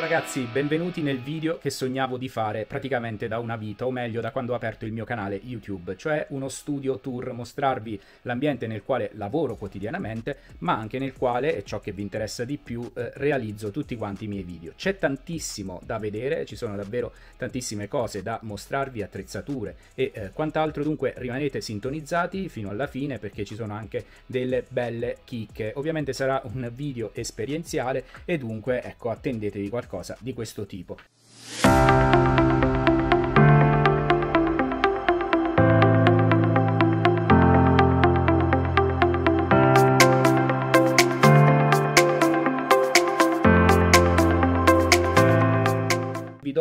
ragazzi, benvenuti nel video che sognavo di fare praticamente da una vita, o meglio da quando ho aperto il mio canale YouTube, cioè uno studio tour, mostrarvi l'ambiente nel quale lavoro quotidianamente, ma anche nel quale, e ciò che vi interessa di più, eh, realizzo tutti quanti i miei video. C'è tantissimo da vedere, ci sono davvero tantissime cose da mostrarvi, attrezzature e eh, quant'altro, dunque rimanete sintonizzati fino alla fine perché ci sono anche delle belle chicche. Ovviamente sarà un video esperienziale e dunque, ecco, attendetevi qualcosa qualcosa di questo tipo.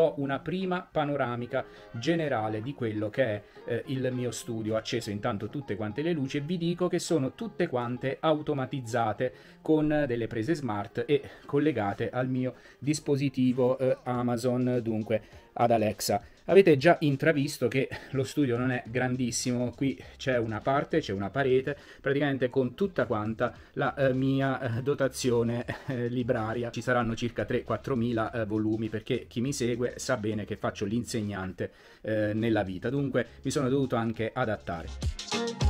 do una prima panoramica generale di quello che è eh, il mio studio. Ho acceso intanto tutte quante le luci e vi dico che sono tutte quante automatizzate con delle prese smart e collegate al mio dispositivo eh, Amazon. Dunque ad Alexa. Avete già intravisto che lo studio non è grandissimo, qui c'è una parte, c'è una parete, praticamente con tutta quanta la eh, mia eh, dotazione eh, libraria. Ci saranno circa 3-4 eh, volumi perché chi mi segue sa bene che faccio l'insegnante eh, nella vita, dunque mi sono dovuto anche adattare.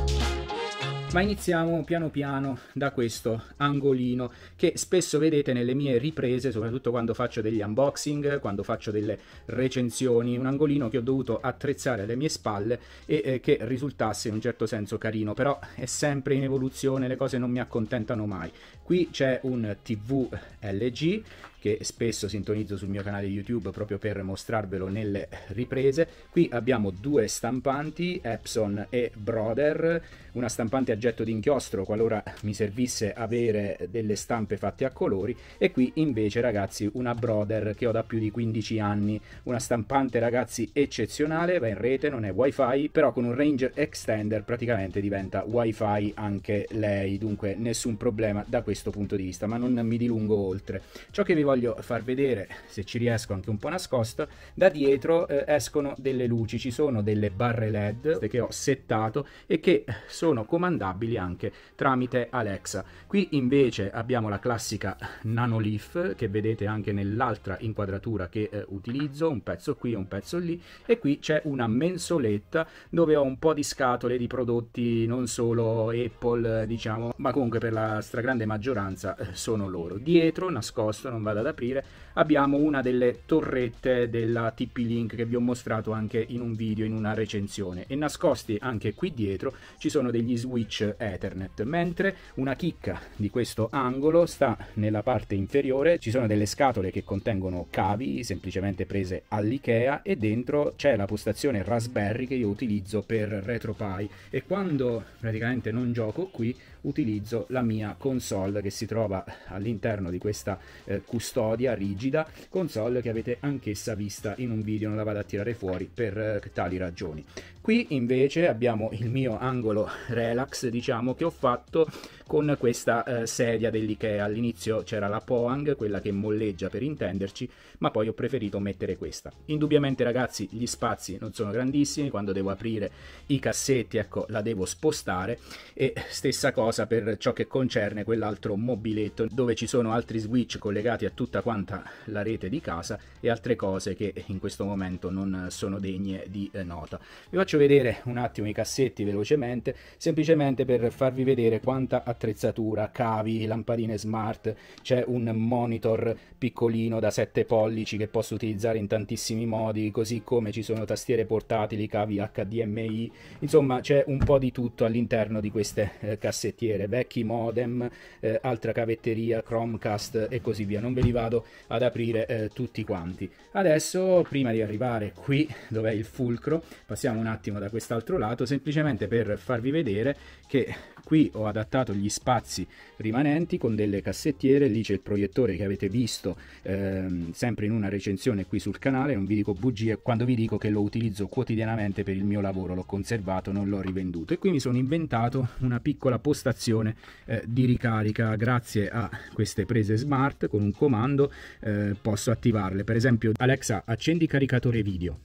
Ma iniziamo piano piano da questo angolino che spesso vedete nelle mie riprese, soprattutto quando faccio degli unboxing, quando faccio delle recensioni, un angolino che ho dovuto attrezzare alle mie spalle e eh, che risultasse in un certo senso carino, però è sempre in evoluzione, le cose non mi accontentano mai. Qui c'è un TV LG che spesso sintonizzo sul mio canale YouTube proprio per mostrarvelo nelle riprese. Qui abbiamo due stampanti, Epson e Brother, una stampante a getto d'inchiostro qualora mi servisse avere delle stampe fatte a colori e qui invece ragazzi una Brother che ho da più di 15 anni, una stampante ragazzi eccezionale, va in rete, non è wifi, però con un Ranger Extender praticamente diventa wifi anche lei, dunque nessun problema da questo punto di vista, ma non mi dilungo oltre. Ciò che vi voglio far vedere, se ci riesco anche un po' nascosto, da dietro eh, escono delle luci, ci sono delle barre LED che ho settato e che sono comandabili anche tramite Alexa. Qui invece abbiamo la classica Nano Leaf che vedete anche nell'altra inquadratura che eh, utilizzo, un pezzo qui un pezzo lì, e qui c'è una mensoletta dove ho un po' di scatole di prodotti non solo Apple, eh, diciamo, ma comunque per la stragrande maggioranza eh, sono loro. Dietro, nascosto, non vado ad aprire, abbiamo una delle torrette della TP-Link che vi ho mostrato anche in un video, in una recensione. E nascosti anche qui dietro ci sono degli switch Ethernet, mentre una chicca di questo angolo sta nella parte inferiore, ci sono delle scatole che contengono cavi, semplicemente prese all'IKEA, e dentro c'è la postazione Raspberry che io utilizzo per RetroPie. E quando praticamente non gioco qui utilizzo la mia console che si trova all'interno di questa eh, custodia rigida, console che avete anch'essa vista in un video, non la vado a tirare fuori per eh, tali ragioni. Qui invece abbiamo il mio angolo relax, diciamo, che ho fatto con questa eh, sedia dell'IKEA. All'inizio c'era la Poang, quella che molleggia per intenderci, ma poi ho preferito mettere questa. Indubbiamente ragazzi, gli spazi non sono grandissimi, quando devo aprire i cassetti, ecco, la devo spostare e stessa cosa per ciò che concerne quell'altro mobiletto dove ci sono altri switch collegati a tutta quanta la rete di casa e altre cose che in questo momento non sono degne di eh, nota. Vi faccio vedere un attimo i cassetti velocemente, semplicemente per farvi vedere quanta attrezzatura, cavi, lampadine smart, c'è un monitor piccolino da 7 pollici che posso utilizzare in tantissimi modi, così come ci sono tastiere portatili, cavi HDMI, insomma c'è un po' di tutto all'interno di queste eh, cassettiere, vecchi modem, eh, altra cavetteria, Chromecast e così via, non ve li vado ad aprire eh, tutti quanti. Adesso, prima di arrivare qui, dov'è il fulcro, passiamo un attimo attimo da quest'altro lato semplicemente per farvi vedere che qui ho adattato gli spazi rimanenti con delle cassettiere, lì c'è il proiettore che avete visto ehm, sempre in una recensione qui sul canale, non vi dico bugie quando vi dico che lo utilizzo quotidianamente per il mio lavoro, l'ho conservato, non l'ho rivenduto e qui mi sono inventato una piccola postazione eh, di ricarica grazie a queste prese smart con un comando eh, posso attivarle, per esempio Alexa accendi caricatore video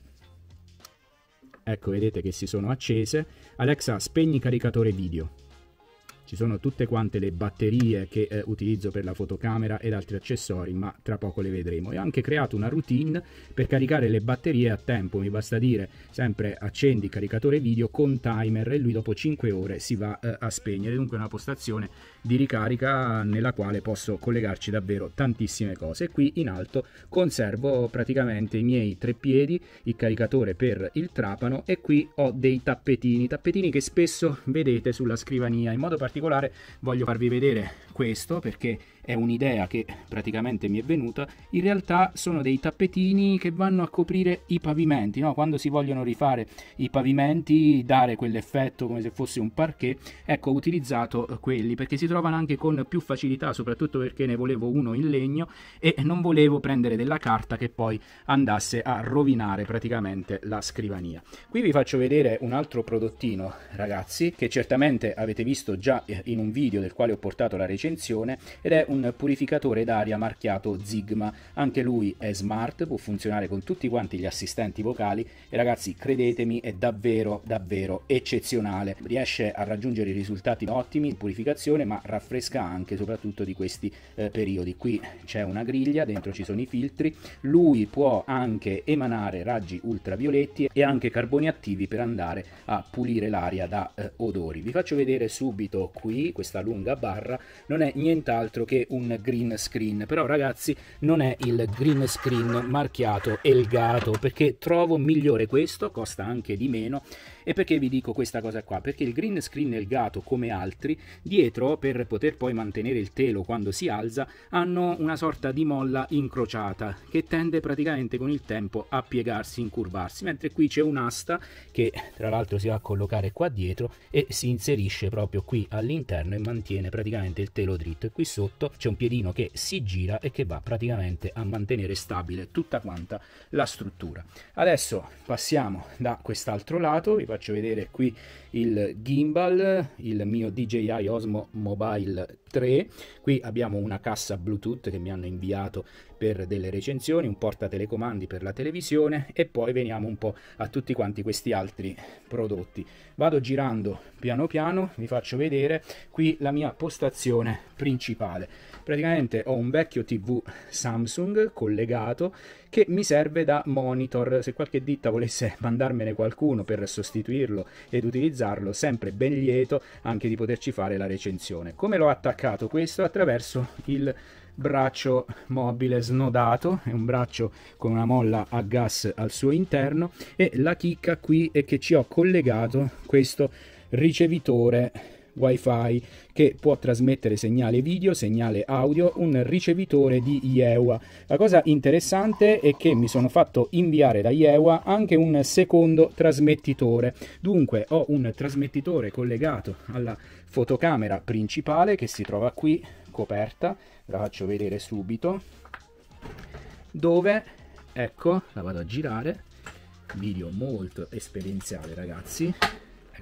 Ecco, vedete che si sono accese. Alexa, spegni caricatore video. Ci sono tutte quante le batterie che eh, utilizzo per la fotocamera ed altri accessori, ma tra poco le vedremo. E ho anche creato una routine per caricare le batterie a tempo. Mi basta dire sempre accendi caricatore video con timer e lui dopo 5 ore si va eh, a spegnere. Dunque è una postazione di ricarica nella quale posso collegarci davvero tantissime cose. Qui in alto conservo praticamente i miei tre piedi, il caricatore per il trapano e qui ho dei tappetini, tappetini che spesso vedete sulla scrivania. In modo particolare voglio farvi vedere questo perché è un'idea che praticamente mi è venuta, in realtà sono dei tappetini che vanno a coprire i pavimenti, no? quando si vogliono rifare i pavimenti, dare quell'effetto come se fosse un parquet, ecco ho utilizzato eh, quelli perché si trovano anche con più facilità, soprattutto perché ne volevo uno in legno e non volevo prendere della carta che poi andasse a rovinare praticamente la scrivania. Qui vi faccio vedere un altro prodottino ragazzi che certamente avete visto già eh, in un video del quale ho portato la recensione ed è un un purificatore d'aria marchiato Zigma. Anche lui è smart, può funzionare con tutti quanti gli assistenti vocali e ragazzi credetemi è davvero davvero eccezionale. Riesce a raggiungere risultati ottimi in purificazione ma raffresca anche soprattutto di questi eh, periodi. Qui c'è una griglia, dentro ci sono i filtri, lui può anche emanare raggi ultravioletti e anche carboni attivi per andare a pulire l'aria da eh, odori. Vi faccio vedere subito qui questa lunga barra, non è nient'altro che un green screen, però ragazzi non è il green screen marchiato Elgato perché trovo migliore questo, costa anche di meno e perché vi dico questa cosa qua? Perché il green screen e il gato, come altri, dietro, per poter poi mantenere il telo quando si alza, hanno una sorta di molla incrociata che tende praticamente con il tempo a piegarsi, incurvarsi, mentre qui c'è un'asta che tra l'altro si va a collocare qua dietro e si inserisce proprio qui all'interno e mantiene praticamente il telo dritto e qui sotto c'è un piedino che si gira e che va praticamente a mantenere stabile tutta quanta la struttura. Adesso passiamo da quest'altro lato, vi faccio vedere qui il gimbal, il mio DJI Osmo Mobile 3. Qui abbiamo una cassa Bluetooth che mi hanno inviato per delle recensioni, un porta telecomandi per la televisione e poi veniamo un po' a tutti quanti questi altri prodotti. Vado girando piano piano, vi faccio vedere qui la mia postazione principale praticamente ho un vecchio TV Samsung collegato che mi serve da monitor. Se qualche ditta volesse mandarmene qualcuno per sostituirlo ed utilizzarlo, sempre ben lieto anche di poterci fare la recensione. Come l'ho attaccato questo? Attraverso il braccio mobile snodato, è un braccio con una molla a gas al suo interno e la chicca qui è che ci ho collegato questo ricevitore WiFi che può trasmettere segnale video, segnale audio, un ricevitore di IEWA. La cosa interessante è che mi sono fatto inviare da IEWA anche un secondo trasmettitore. Dunque ho un trasmettitore collegato alla fotocamera principale che si trova qui coperta, la faccio vedere subito, dove, ecco, la vado a girare, video molto esperienziale ragazzi,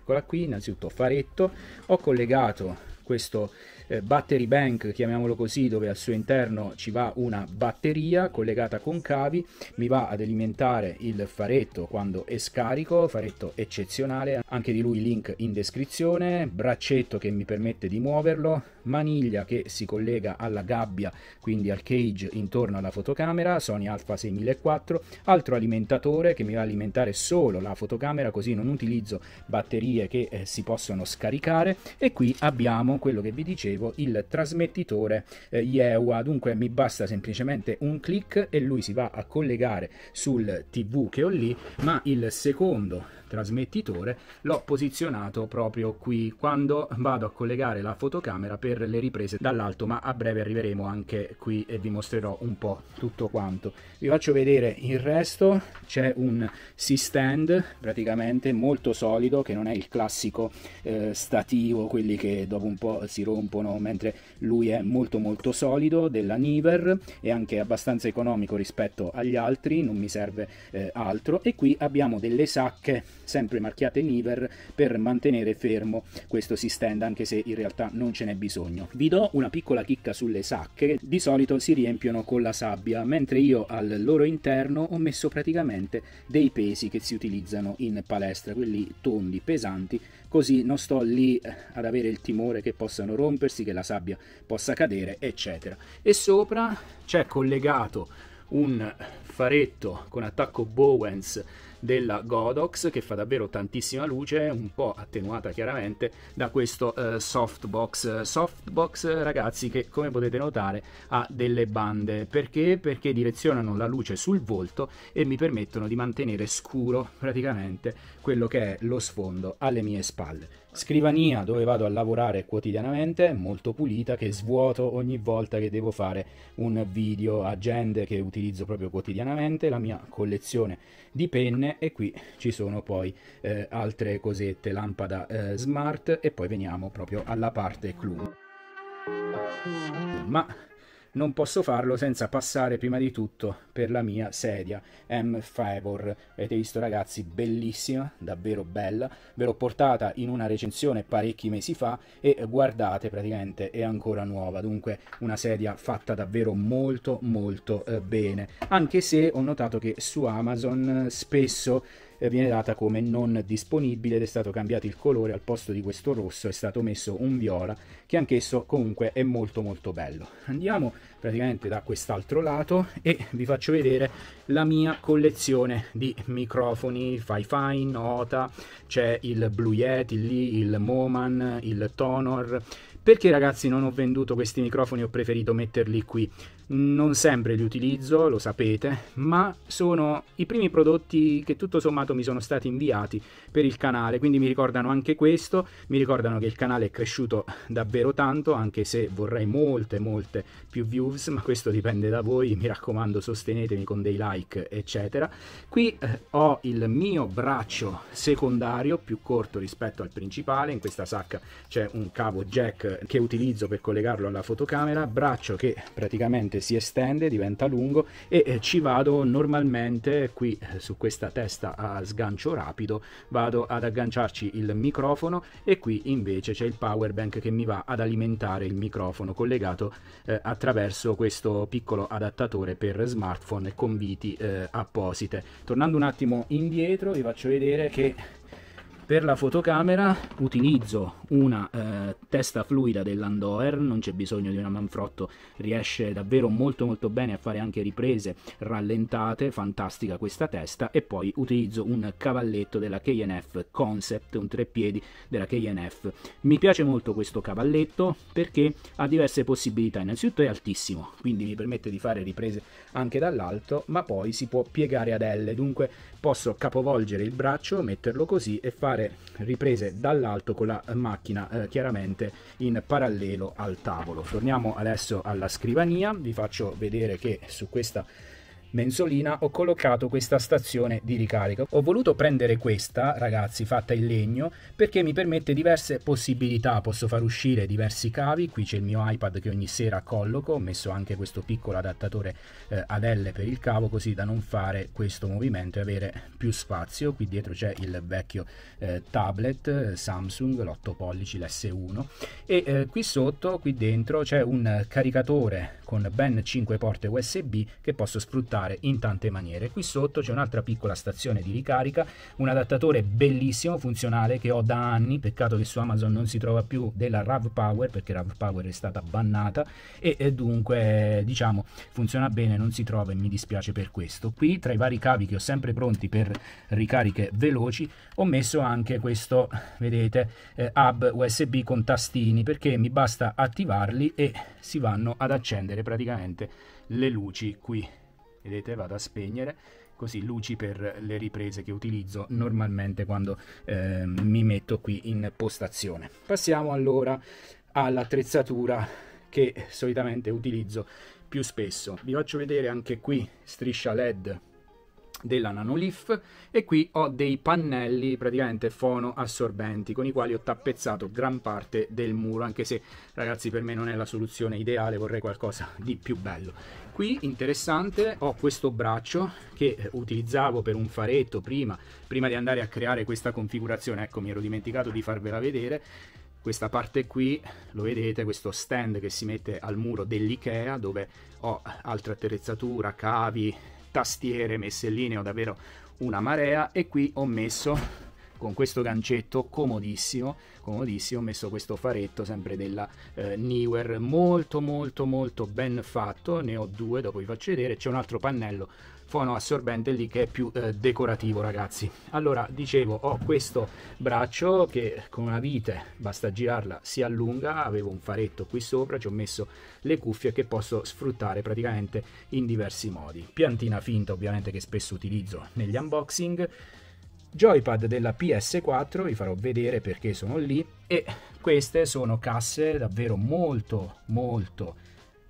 eccola qui innanzitutto faretto ho collegato questo eh, battery bank, chiamiamolo così, dove al suo interno ci va una batteria collegata con cavi, mi va ad alimentare il faretto quando è scarico, faretto eccezionale, anche di lui link in descrizione, braccetto che mi permette di muoverlo, maniglia che si collega alla gabbia, quindi al cage intorno alla fotocamera, Sony Alpha 6004, altro alimentatore che mi va ad alimentare solo la fotocamera così non utilizzo batterie che eh, si possono scaricare e qui abbiamo quello che vi dicevo specifico il trasmettitore eh, IEUA, dunque mi basta semplicemente un clic e lui si va a collegare sul TV che ho lì, ma il secondo trasmettitore l'ho posizionato proprio qui quando vado a collegare la fotocamera per le riprese dall'alto, ma a breve arriveremo anche qui e vi mostrerò un po' tutto quanto. Vi faccio vedere il resto, c'è un C-stand praticamente molto solido che non è il classico eh, stativo, quelli che dopo un po' si rompono evolvono, mentre lui è molto molto solido della Niver e anche abbastanza economico rispetto agli altri, non mi serve eh, altro e qui abbiamo delle sacche sempre marchiate Niver per mantenere fermo questo si stand anche se in realtà non ce n'è bisogno. Vi do una piccola chicca sulle sacche, di solito si riempiono con la sabbia, mentre io al loro interno ho messo praticamente dei pesi che si utilizzano in palestra, quelli tondi, pesanti così non sto lì eh, ad avere il timore che possano rompersi, che la sabbia possa cadere, eccetera. E sopra c'è collegato un faretto con attacco Bowens della Godox che fa davvero tantissima luce, un po' attenuata chiaramente da questo eh, softbox. Softbox ragazzi che come potete notare ha delle bande perché? Perché direzionano la luce sul volto e mi permettono di mantenere scuro praticamente quello che è lo sfondo alle mie spalle. Scrivania dove vado a lavorare quotidianamente, molto pulita, che svuoto ogni volta che devo fare un video, agende che utilizzo proprio quotidianamente quotidianamente, la mia collezione di penne e qui ci sono poi eh, altre cosette, lampada eh, smart e poi veniamo proprio alla parte clou. Ma non posso farlo senza passare prima di tutto per la mia sedia M-Favor. Avete visto ragazzi, bellissima, davvero bella, ve l'ho portata in una recensione parecchi mesi fa e guardate praticamente è ancora nuova, dunque una sedia fatta davvero molto molto eh, bene, anche se ho notato che su Amazon eh, spesso eh, viene data come non disponibile ed è stato cambiato il colore al posto di questo rosso è stato messo un viola che anch'esso comunque è molto molto bello andiamo praticamente da quest'altro lato e vi faccio vedere la mia collezione di microfoni Fi-Fi, Nota, c'è il Blue Yeti lì, il Moman, il Tonor perché ragazzi non ho venduto questi microfoni ho preferito metterli qui non sempre li utilizzo, lo sapete, ma sono i primi prodotti che tutto sommato mi sono stati inviati per il canale, quindi mi ricordano anche questo, mi ricordano che il canale è cresciuto davvero tanto, anche se vorrei molte molte più views, ma questo dipende da voi, mi raccomando sostenetemi con dei like eccetera. Qui eh, ho il mio braccio secondario più corto rispetto al principale, in questa sacca c'è un cavo jack che utilizzo per collegarlo alla fotocamera, braccio che praticamente praticamente si estende, diventa lungo e eh, ci vado normalmente qui eh, su questa testa a sgancio rapido, vado ad agganciarci il microfono e qui invece c'è il power bank che mi va ad alimentare il microfono collegato eh, attraverso questo piccolo adattatore per smartphone con viti eh, apposite. Tornando un attimo indietro vi faccio vedere che per la fotocamera utilizzo una eh, testa fluida dell'Andoer, non c'è bisogno di una Manfrotto, riesce davvero molto molto bene a fare anche riprese rallentate, fantastica questa testa e poi utilizzo un cavalletto della KNF Concept, un treppiedi piedi della KNF. Mi piace molto questo cavalletto perché ha diverse possibilità, innanzitutto è altissimo, quindi mi permette di fare riprese anche dall'alto, ma poi si può piegare ad L, dunque posso capovolgere il braccio, metterlo così e fare fare riprese dall'alto con la macchina eh, chiaramente in parallelo al tavolo. Torniamo adesso alla scrivania, vi faccio vedere che su questa mensolina ho collocato questa stazione di ricarica. Ho voluto prendere questa, ragazzi, fatta in legno, perché mi permette diverse possibilità. Posso far uscire diversi cavi, qui c'è il mio iPad che ogni sera colloco, ho messo anche questo piccolo adattatore eh, ad L per il cavo, così da non fare questo movimento e avere più spazio. Qui dietro c'è il vecchio eh, tablet Samsung, l'8 pollici, l'S1. E eh, qui sotto, qui dentro, c'è un caricatore con ben 5 porte USB che posso sfruttare fare in tante maniere. Qui sotto c'è un'altra piccola stazione di ricarica, un adattatore bellissimo, funzionale, che ho da anni, peccato che su Amazon non si trova più della RAV Power, perché RAV Power è stata bannata, e, e dunque diciamo funziona bene, non si trova e mi dispiace per questo. Qui tra i vari cavi che ho sempre pronti per ricariche veloci, ho messo anche questo, vedete, eh, hub USB con tastini, perché mi basta attivarli e si vanno ad accendere praticamente le luci qui vedete vado a spegnere così luci per le riprese che utilizzo normalmente quando eh, mi metto qui in postazione passiamo allora all'attrezzatura che solitamente utilizzo più spesso vi faccio vedere anche qui striscia led della Nanoleaf e qui ho dei pannelli praticamente fono assorbenti con i quali ho tappezzato gran parte del muro anche se ragazzi per me non è la soluzione ideale vorrei qualcosa di più bello Qui interessante ho questo braccio che eh, utilizzavo per un faretto prima, prima di andare a creare questa configurazione, ecco mi ero dimenticato di farvela vedere, questa parte qui lo vedete questo stand che si mette al muro dell'Ikea dove ho altra attrezzatura cavi tastiere messe in linea ho davvero una marea e qui ho messo con questo gancetto comodissimo, comodissimo, ho messo questo faretto sempre della eh, Newer, molto molto molto ben fatto, ne ho due, dopo vi faccio vedere, c'è un altro pannello fono assorbente lì che è più eh, decorativo ragazzi allora dicevo ho questo braccio che con una vite basta girarla si allunga avevo un faretto qui sopra ci ho messo le cuffie che posso sfruttare praticamente in diversi modi piantina finta ovviamente che spesso utilizzo negli unboxing joypad della PS4, vi farò vedere perché sono lì e queste sono casse davvero molto molto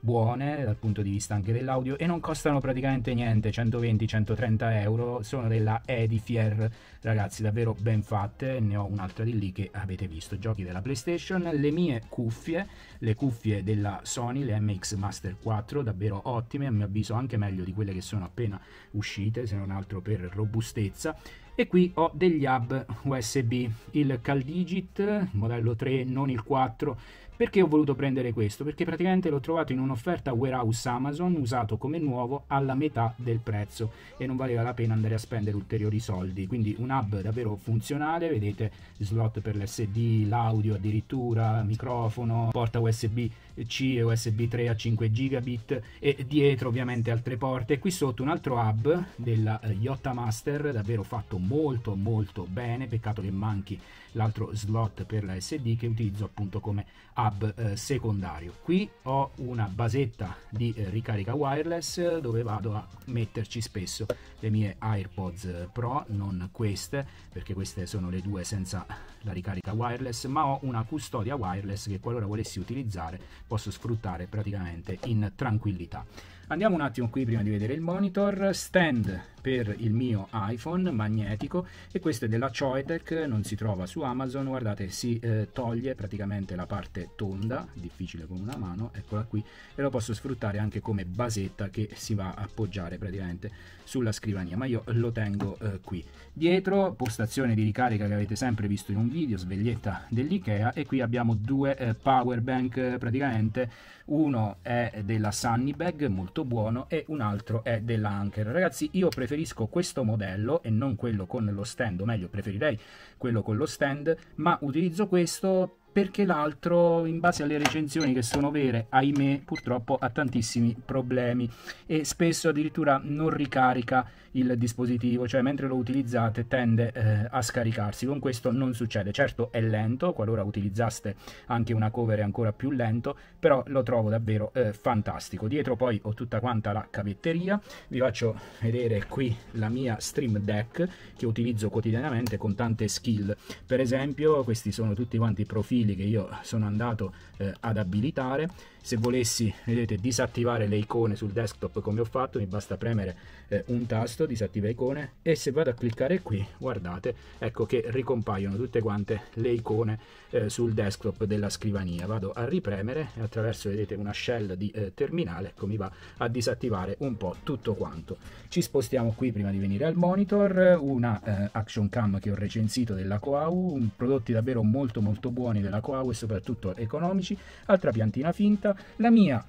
buone dal punto di vista anche dell'audio e non costano praticamente niente 120-130 euro sono della Edifier ragazzi davvero ben fatte ne ho un'altra di lì che avete visto giochi della playstation le mie cuffie le cuffie della Sony le MX Master 4 davvero ottime a mio avviso anche meglio di quelle che sono appena uscite se non altro per robustezza e qui ho degli hub USB, il CalDigit, modello 3, non il 4, perché ho voluto prendere questo? Perché praticamente l'ho trovato in un'offerta warehouse Amazon usato come nuovo alla metà del prezzo e non valeva la pena andare a spendere ulteriori soldi. Quindi un hub davvero funzionale, vedete slot per l'SD, l'audio addirittura, microfono, porta USB-C e USB 3 a 5 gigabit e dietro ovviamente altre porte. Qui sotto un altro hub della eh, Yotta Master, davvero fatto molto molto bene, peccato che manchi l'altro slot per la SD che utilizzo appunto come hub hub eh, secondario. Qui ho una basetta di eh, ricarica wireless dove vado a metterci spesso le mie AirPods Pro, non queste, perché queste sono le due senza la ricarica wireless, ma ho una custodia wireless che qualora volessi utilizzare posso sfruttare praticamente in tranquillità. Andiamo un attimo qui prima di vedere il monitor, stand per il mio iPhone magnetico e questo è della Choitec, non si trova su Amazon, guardate si eh, toglie praticamente la parte tonda, difficile con una mano, eccola qui, e lo posso sfruttare anche come basetta che si va a appoggiare praticamente sulla scrivania, ma io lo tengo eh, qui. Dietro postazione di ricarica che avete sempre visto in un video, sveglietta dell'IKEA e qui abbiamo due eh, power bank eh, praticamente, uno è della Sunnybag, molto buono, e un altro è della Anker. Ragazzi, io preferisco preferisco questo modello e non quello con lo stand, o meglio preferirei quello con lo stand, ma utilizzo questo perché l'altro, in base alle recensioni che sono vere, ahimè, purtroppo ha tantissimi problemi e spesso addirittura non ricarica il dispositivo, cioè mentre lo utilizzate tende eh, a scaricarsi. Con questo non succede, certo è lento, qualora utilizzaste anche una cover è ancora più lento, però lo trovo davvero eh, fantastico. Dietro poi ho tutta quanta la cavetteria, vi faccio vedere qui la mia Stream Deck che utilizzo quotidianamente con tante skill. Per esempio, questi sono tutti quanti i profili profili che io sono andato eh, ad abilitare se volessi vedete disattivare le icone sul desktop come ho fatto mi basta premere eh, un tasto disattiva icone e se vado a cliccare qui guardate ecco che ricompaiono tutte quante le icone eh, sul desktop della scrivania vado a ripremere e attraverso vedete una shell di eh, terminale ecco mi va a disattivare un po' tutto quanto ci spostiamo qui prima di venire al monitor una eh, action cam che ho recensito della Coau prodotti davvero molto molto buoni della Coau e soprattutto economici altra piantina finta la mia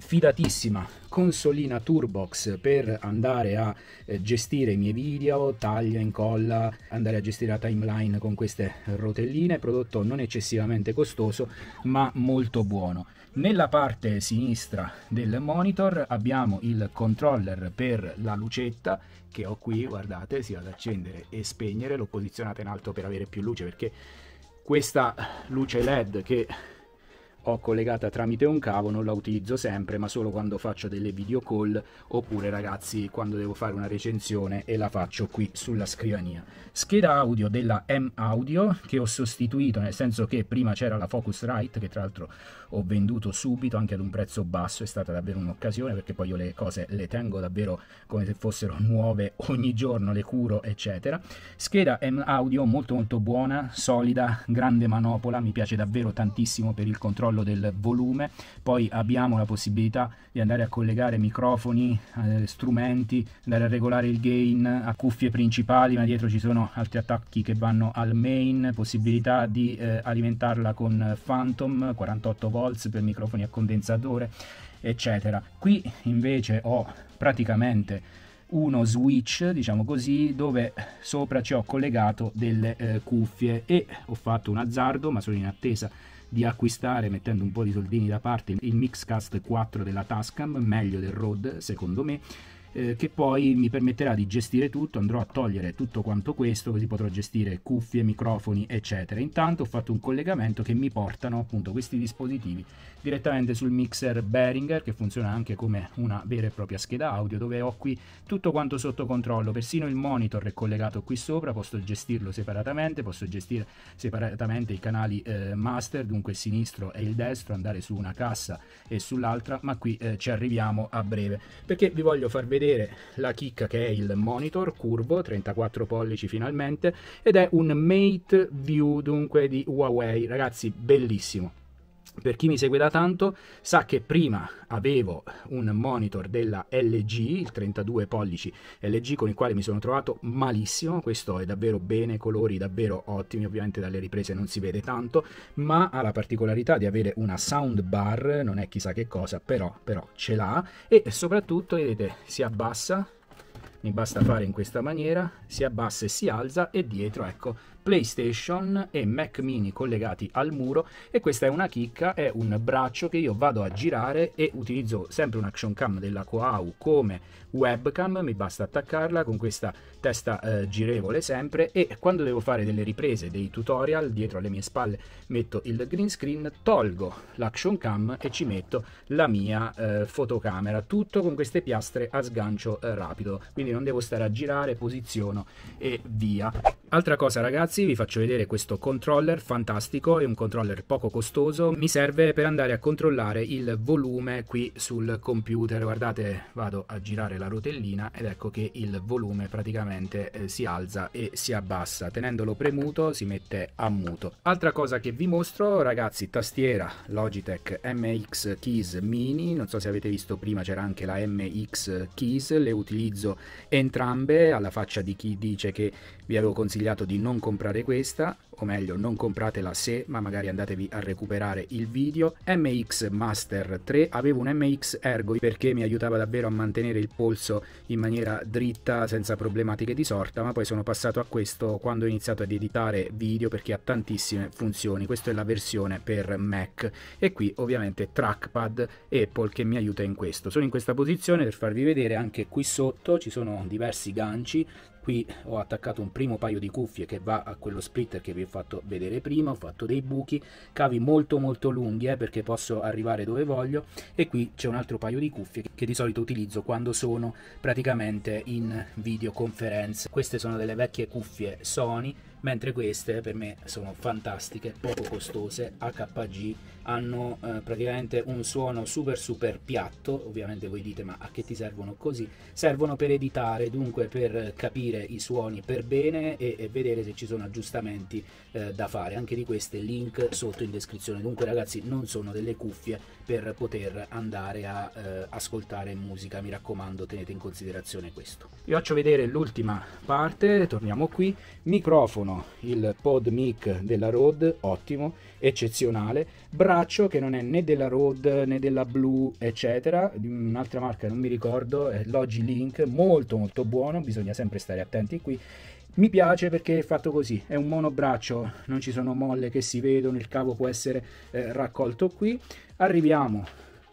fidatissima consolina Turbox per andare a eh, gestire i miei video, taglia, incolla, andare a gestire la timeline con queste rotelline, prodotto non eccessivamente costoso ma molto buono. Nella parte sinistra del monitor abbiamo il controller per la lucetta che ho qui, guardate, si va ad accendere e spegnere, l'ho posizionata in alto per avere più luce perché questa luce LED che ho collegata tramite un cavo, non la utilizzo sempre, ma solo quando faccio delle video call oppure ragazzi quando devo fare una recensione e la faccio qui sulla scrivania. Scheda audio della M Audio che ho sostituito, nel senso che prima c'era la Focusrite che tra l'altro ho venduto subito anche ad un prezzo basso, è stata davvero un'occasione perché poi io le cose le tengo davvero come se fossero nuove ogni giorno, le curo eccetera. Scheda M Audio molto molto buona, solida, grande manopola, mi piace davvero tantissimo per il controllo controllo del volume, poi abbiamo la possibilità di andare a collegare microfoni, eh, strumenti, andare a regolare il gain a cuffie principali, ma dietro ci sono altri attacchi che vanno al main, possibilità di eh, alimentarla con Phantom 48 volts per microfoni a condensatore, eccetera. Qui invece ho praticamente uno switch diciamo così dove sopra ci ho collegato delle eh, cuffie e ho fatto un azzardo ma sono in attesa di acquistare mettendo un po' di soldini da parte il Mixcast 4 della Tascam, meglio del Rode secondo me eh, che poi mi permetterà di gestire tutto, andrò a togliere tutto quanto questo, così potrò gestire cuffie, microfoni, eccetera. Intanto ho fatto un collegamento che mi portano appunto questi dispositivi direttamente sul mixer Behringer che funziona anche come una vera e propria scheda audio dove ho qui tutto quanto sotto controllo, persino il monitor è collegato qui sopra, posso gestirlo separatamente, posso gestire separatamente i canali eh, master, dunque il sinistro e il destro, andare su una cassa e sull'altra, ma qui eh, ci arriviamo a breve perché vi voglio far vedere vedere la chicca che è il monitor curvo, 34 pollici finalmente, ed è un Mate View dunque di Huawei, ragazzi bellissimo per chi mi segue da tanto sa che prima avevo un monitor della LG, il 32 pollici LG con il quale mi sono trovato malissimo, questo è davvero bene, colori davvero ottimi, ovviamente dalle riprese non si vede tanto, ma ha la particolarità di avere una soundbar, non è chissà che cosa, però, però ce l'ha e soprattutto vedete si abbassa mi basta fare in questa maniera, si abbassa e si alza e dietro ecco PlayStation e Mac mini collegati al muro e questa è una chicca, è un braccio che io vado a girare e utilizzo sempre un action cam della Koau come webcam, mi basta attaccarla con questa testa eh, girevole sempre e quando devo fare delle riprese, dei tutorial, dietro alle mie spalle metto il green screen, tolgo l'action cam e ci metto la mia eh, fotocamera, tutto con queste piastre a sgancio eh, rapido, quindi non devo stare a girare, posiziono e via. Altra cosa ragazzi, ragazzi vi faccio vedere questo controller fantastico, è un controller poco costoso, mi serve per andare a controllare il volume qui sul computer, guardate vado a girare la rotellina ed ecco che il volume praticamente eh, si alza e si abbassa, tenendolo premuto si mette a muto. Altra cosa che vi mostro ragazzi, tastiera Logitech MX Keys Mini, non so se avete visto prima c'era anche la MX Keys, le utilizzo entrambe alla faccia di chi dice che vi avevo consigliato di non comprare questa, o meglio non compratela se, ma magari andatevi a recuperare il video. MX Master 3, avevo un MX Ergo perché mi aiutava davvero a mantenere il polso in maniera dritta senza problematiche di sorta, ma poi sono passato a questo quando ho iniziato ad editare video perché ha tantissime funzioni. Questa è la versione per Mac e qui ovviamente trackpad Apple che mi aiuta in questo. Sono in questa posizione per farvi vedere anche qui sotto ci sono diversi ganci qui ho attaccato un primo paio di cuffie che va a quello splitter che vi ho fatto vedere prima ho fatto dei buchi cavi molto molto lunghi eh, perché posso arrivare dove voglio e qui c'è un altro paio di cuffie che di solito utilizzo quando sono praticamente in videoconferenza queste sono delle vecchie cuffie Sony mentre queste per me sono fantastiche, poco costose, HPG, hanno eh, praticamente un suono super super piatto, ovviamente voi dite ma a che ti servono così? Servono per editare, dunque per capire i suoni per bene e, e vedere se ci sono aggiustamenti eh, da fare, anche di queste link sotto in descrizione, dunque ragazzi non sono delle cuffie per poter andare a eh, ascoltare musica. Mi raccomando, tenete in considerazione questo. Vi faccio vedere l'ultima parte, torniamo qui. Microfono, il pod mic della Rode, ottimo eccezionale, braccio che non è né della Rode né della Blue, eccetera, di un'altra marca non mi ricordo, è Link, molto molto buono, bisogna sempre stare attenti qui. Mi piace perché è fatto così, è un monobraccio, non ci sono molle che si vedono, il cavo può essere eh, raccolto qui. Arriviamo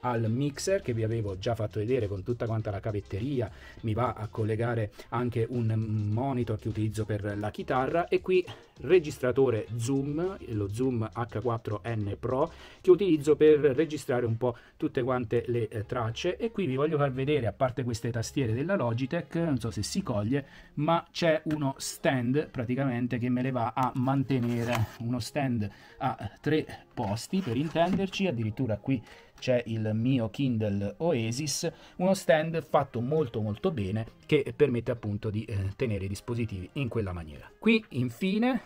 al mixer che vi avevo già fatto vedere con tutta quanta la cavetteria, mi va a collegare anche un monitor che utilizzo per la chitarra e qui registratore zoom, lo zoom H4N Pro che utilizzo per registrare un po' tutte quante le eh, tracce e qui vi voglio far vedere a parte queste tastiere della Logitech, non so se si coglie, ma c'è uno stand praticamente che me le va a mantenere, uno stand a tre posti per intenderci, addirittura qui c'è il mio Kindle Oasis, uno stand fatto molto molto bene che permette appunto di eh, tenere i dispositivi in quella maniera. Qui infine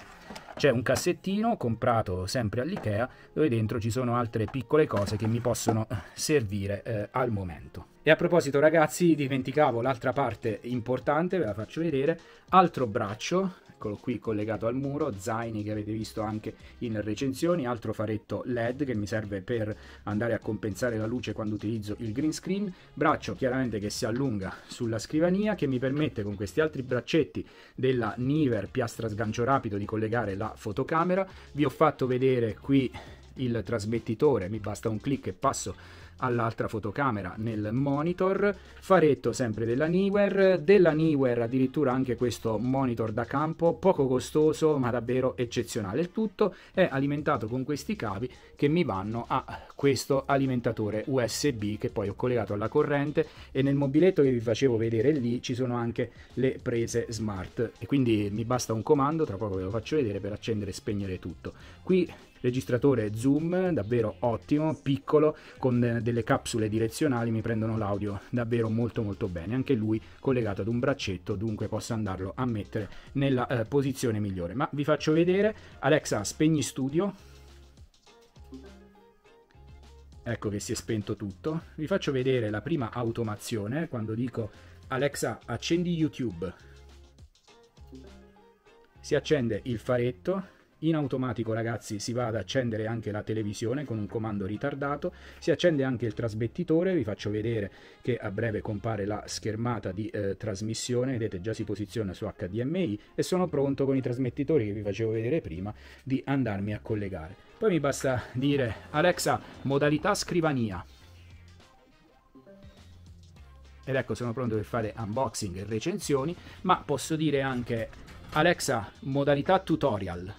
c'è un cassettino comprato sempre all'IKEA dove dentro ci sono altre piccole cose che mi possono eh, servire eh, al momento. E a proposito ragazzi, dimenticavo l'altra parte importante, ve la faccio vedere, altro braccio, eccolo qui collegato al muro, zaini che avete visto anche in recensioni, altro faretto LED che mi serve per andare a compensare la luce quando utilizzo il green screen, braccio chiaramente che si allunga sulla scrivania che mi permette con questi altri braccetti della Niver piastra sgancio rapido di collegare la fotocamera, vi ho fatto vedere qui il trasmettitore, mi basta un clic e passo all'altra fotocamera nel monitor, faretto sempre della Niwer, della Niwer addirittura anche questo monitor da campo, poco costoso ma davvero eccezionale. Il tutto è alimentato con questi cavi che mi vanno a questo alimentatore USB che poi ho collegato alla corrente e nel mobiletto che vi facevo vedere lì ci sono anche le prese smart e quindi mi basta un comando, tra poco ve lo faccio vedere per accendere e spegnere tutto. Qui registratore zoom davvero ottimo piccolo con eh, delle capsule direzionali mi prendono l'audio davvero molto molto bene anche lui collegato ad un braccetto dunque posso andarlo a mettere nella eh, posizione migliore ma vi faccio vedere Alexa spegni studio ecco che si è spento tutto vi faccio vedere la prima automazione quando dico Alexa accendi YouTube si accende il faretto in automatico ragazzi si va ad accendere anche la televisione con un comando ritardato, si accende anche il trasmettitore, vi faccio vedere che a breve compare la schermata di eh, trasmissione, vedete già si posiziona su HDMI e sono pronto con i trasmettitori che vi facevo vedere prima di andarmi a collegare. Poi mi basta dire Alexa modalità scrivania. Ed ecco sono pronto per fare unboxing e recensioni, ma posso dire anche Alexa modalità tutorial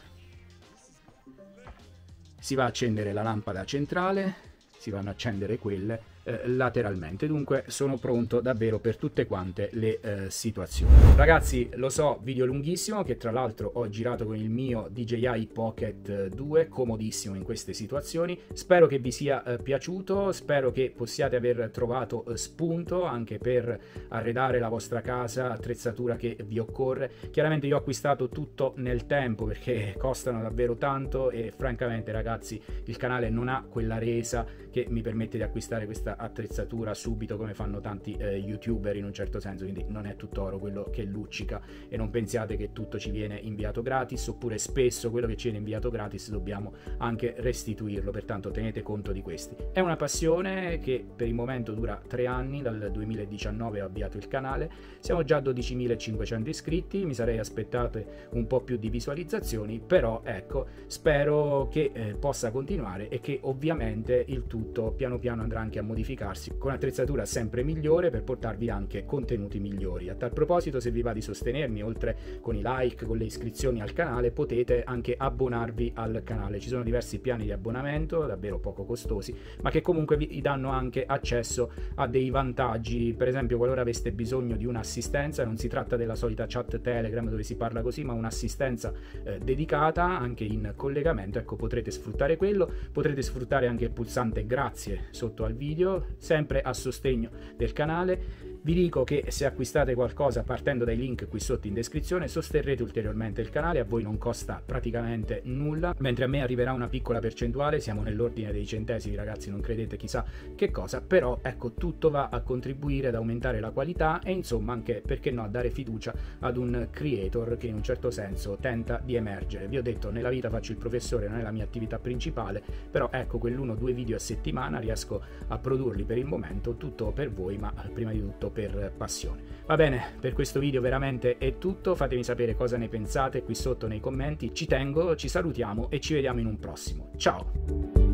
si va a accendere la lampada centrale, si vanno a accendere quelle eh, lateralmente. Dunque sono pronto davvero per tutte quante le eh, situazioni. Ragazzi, lo so, video lunghissimo che tra l'altro ho girato con il mio DJI Pocket 2, eh, comodissimo in queste situazioni. Spero che vi sia eh, piaciuto, spero che possiate aver trovato eh, spunto anche per arredare la vostra casa, attrezzatura che vi occorre. Chiaramente io ho acquistato tutto nel tempo perché costano davvero tanto e francamente ragazzi il canale non ha quella resa che mi permette di acquistare questa attrezzatura subito come fanno tanti eh, youtuber in un certo senso, quindi non è tutto oro quello che luccica e non pensiate che tutto ci viene inviato gratis oppure spesso quello che ci viene inviato gratis dobbiamo anche restituirlo, pertanto tenete conto di questi. È una passione che per il momento dura tre anni, dal 2019 ho avviato il canale, siamo già a 12.500 iscritti, mi sarei aspettato un po' più di visualizzazioni, però ecco, spero che eh, possa continuare e che ovviamente il tuo tutto piano piano andrà anche a modificarsi con attrezzatura sempre migliore per portarvi anche contenuti migliori. A tal proposito, se vi va di sostenermi, oltre con i like, con le iscrizioni al canale, potete anche abbonarvi al canale. Ci sono diversi piani di abbonamento, davvero poco costosi, ma che comunque vi danno anche accesso a dei vantaggi. Per esempio, qualora aveste bisogno di un'assistenza, non si tratta della solita chat Telegram dove si parla così, ma un'assistenza eh, dedicata anche in collegamento, ecco, potrete sfruttare quello, potrete sfruttare anche il pulsante grazie sotto al video, sempre a sostegno del canale vi dico che se acquistate qualcosa partendo dai link qui sotto in descrizione sosterrete ulteriormente il canale, a voi non costa praticamente nulla, mentre a me arriverà una piccola percentuale, siamo nell'ordine dei centesimi ragazzi, non credete chissà che cosa, però ecco tutto va a contribuire ad aumentare la qualità e insomma anche perché no a dare fiducia ad un creator che in un certo senso tenta di emergere. Vi ho detto nella vita faccio il professore, non è la mia attività principale, però ecco quell'uno o due video a settimana riesco a produrli per il momento, tutto per voi, ma prima di tutto per passione. Va bene, per questo video veramente è tutto, fatemi sapere cosa ne pensate qui sotto nei commenti, ci tengo, ci salutiamo e ci vediamo in un prossimo. Ciao!